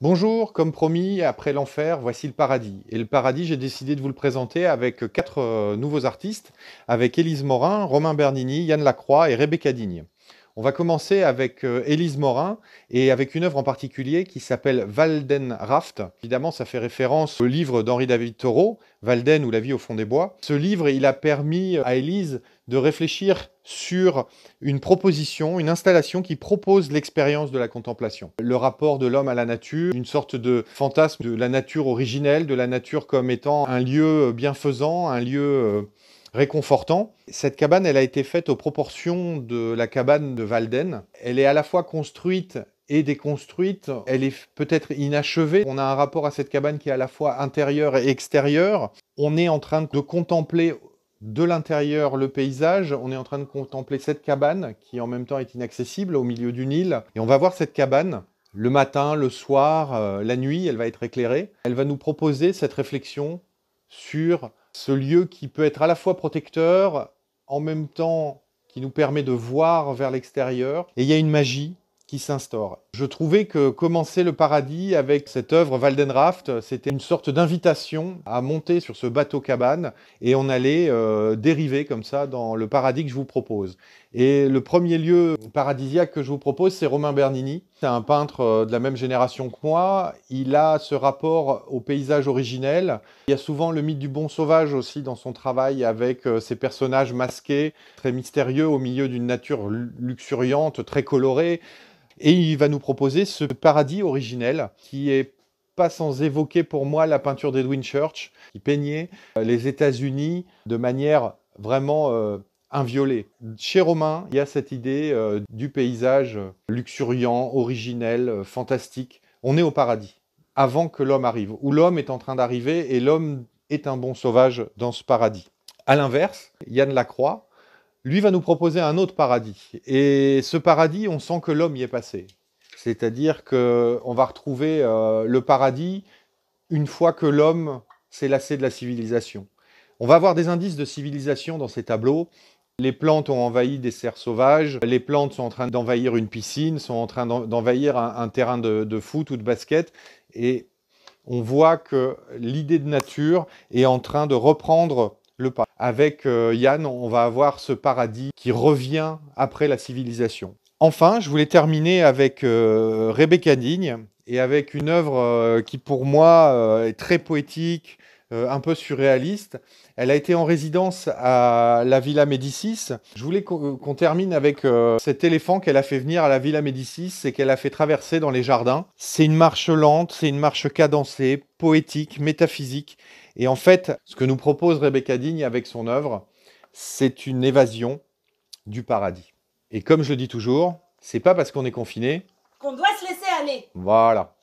Bonjour, comme promis, après l'enfer, voici le paradis. Et le paradis, j'ai décidé de vous le présenter avec euh, quatre euh, nouveaux artistes, avec Élise Morin, Romain Bernini, Yann Lacroix et Rebecca Digne. On va commencer avec euh, Élise Morin et avec une œuvre en particulier qui s'appelle Valden Raft. Évidemment, ça fait référence au livre d'Henri David Thoreau, Valden ou La vie au fond des bois. Ce livre, il a permis à Élise de réfléchir sur une proposition, une installation qui propose l'expérience de la contemplation. Le rapport de l'homme à la nature, une sorte de fantasme de la nature originelle, de la nature comme étant un lieu bienfaisant, un lieu euh, réconfortant. Cette cabane, elle a été faite aux proportions de la cabane de Valden. Elle est à la fois construite et déconstruite. Elle est peut-être inachevée. On a un rapport à cette cabane qui est à la fois intérieure et extérieure. On est en train de contempler de l'intérieur le paysage. On est en train de contempler cette cabane qui en même temps est inaccessible au milieu d'une île. Et on va voir cette cabane le matin, le soir, euh, la nuit. Elle va être éclairée. Elle va nous proposer cette réflexion sur ce lieu qui peut être à la fois protecteur, en même temps qui nous permet de voir vers l'extérieur, et il y a une magie qui s'instaure. Je trouvais que commencer le paradis avec cette œuvre Waldenraft, c'était une sorte d'invitation à monter sur ce bateau cabane et on allait euh, dériver comme ça dans le paradis que je vous propose. Et le premier lieu paradisiaque que je vous propose, c'est Romain Bernini. C'est un peintre euh, de la même génération que moi. Il a ce rapport au paysage originel. Il y a souvent le mythe du bon sauvage aussi dans son travail avec euh, ses personnages masqués, très mystérieux au milieu d'une nature luxuriante, très colorée. Et il va nous proposer ce paradis originel qui est pas sans évoquer pour moi la peinture d'Edwin Church, qui peignait euh, les États-Unis de manière vraiment euh, inviolée. Chez Romain, il y a cette idée euh, du paysage luxuriant, originel, fantastique. On est au paradis, avant que l'homme arrive, où l'homme est en train d'arriver et l'homme est un bon sauvage dans ce paradis. À l'inverse, Yann Lacroix, lui va nous proposer un autre paradis. Et ce paradis, on sent que l'homme y est passé. C'est-à-dire qu'on va retrouver euh, le paradis une fois que l'homme s'est lassé de la civilisation. On va avoir des indices de civilisation dans ces tableaux. Les plantes ont envahi des serres sauvages, les plantes sont en train d'envahir une piscine, sont en train d'envahir un, terrain de, de foot ou de basket. Et on voit que l'idée de nature est en train de reprendre le pas. Avec euh, Yann, on va avoir ce paradis qui revient après la civilisation. Enfin, je voulais terminer avec euh, Rebecca Digne et avec une œuvre euh, qui pour moi est très poétique, euh, un peu surréaliste. Elle a été en résidence à la Villa Médicis. Je voulais qu'on euh, termine avec euh, cet éléphant qu'elle a fait venir à la Villa Médicis et qu'elle a fait traverser dans les jardins. C'est une marche lente, c'est une marche cadencée, poétique, métaphysique. Et en fait, ce que nous propose Rebecca Digne avec son œuvre, c'est une évasion du paradis. Et comme je le dis toujours, c'est pas parce qu'on est confiné qu'on doit se laisser aller. Voilà.